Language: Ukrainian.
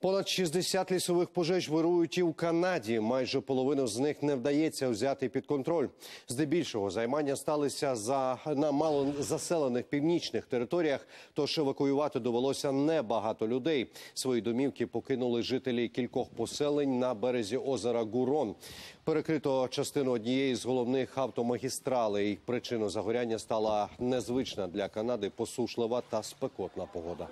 Понад 60 лісових пожеж вирують і в Канаді. Майже половину з них не вдається взяти під контроль. Здебільшого займання сталися за на мало заселених північних територіях. Тож евакуювати довелося небагато людей. Свої домівки покинули жителі кількох поселень на березі озера Гурон. Перекрито частину однієї з головних автомагістралей. Причиною загоряння стала незвична для Канади посушлива та спекотна погода.